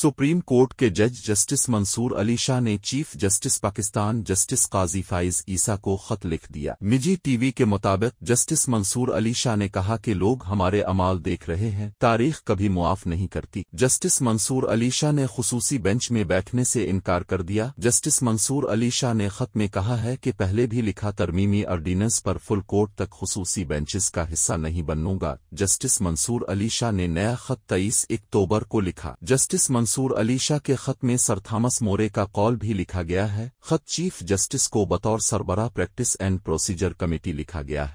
supreme court के जज justice Mansoor Ali Shah ने chief justice Pakistan justice Qazi Faez Isa को खत लिख दिया निजी टीवी के मुताबिक जस्टिस मंसूर अली शाह ने कहा कि लोग हमारे अमाल देख रहे हैं तारीख कभी मुआफ नहीं करती जस्टिस मंसूर अली शाह ने खसूसी बेंच में बैठने से इनकार कर दिया जस्टिस मंसूर अली शाह ने खत में कहा है कि पहले भी लिखा तरमीमी ऑर्डीनेंस पर फुल कोर्ट तक खसूसी बेंचेस का हिस्सा नहीं बनूंगा जस्टिस मंसूर अली शाह ने नया खत तेईस अक्टूबर को लिखा जस्टिस मंसूर अली शाह के खत में सर थॉमस मोरे का कॉल भी लिखा गया है खत चीफ जस्टिस को बतौर सरबराह प्रैक्टिस एंड प्रोसीजर कमेटी लिखा गया है